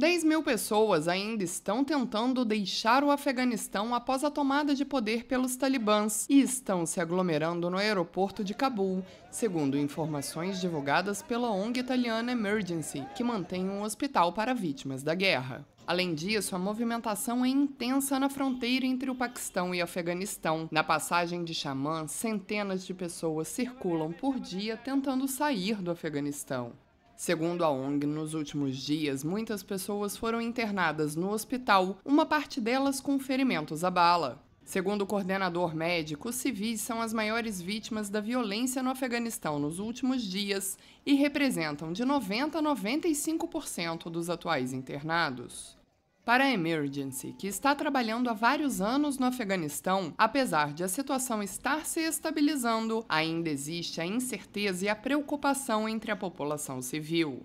10 mil pessoas ainda estão tentando deixar o Afeganistão após a tomada de poder pelos talibãs e estão se aglomerando no aeroporto de Cabul, segundo informações divulgadas pela ONG italiana Emergency, que mantém um hospital para vítimas da guerra. Além disso, a movimentação é intensa na fronteira entre o Paquistão e o Afeganistão. Na passagem de Xamã, centenas de pessoas circulam por dia tentando sair do Afeganistão. Segundo a ONG, nos últimos dias, muitas pessoas foram internadas no hospital, uma parte delas com ferimentos à bala. Segundo o coordenador médico, os civis são as maiores vítimas da violência no Afeganistão nos últimos dias e representam de 90 a 95% dos atuais internados para a Emergency, que está trabalhando há vários anos no Afeganistão, apesar de a situação estar se estabilizando, ainda existe a incerteza e a preocupação entre a população civil.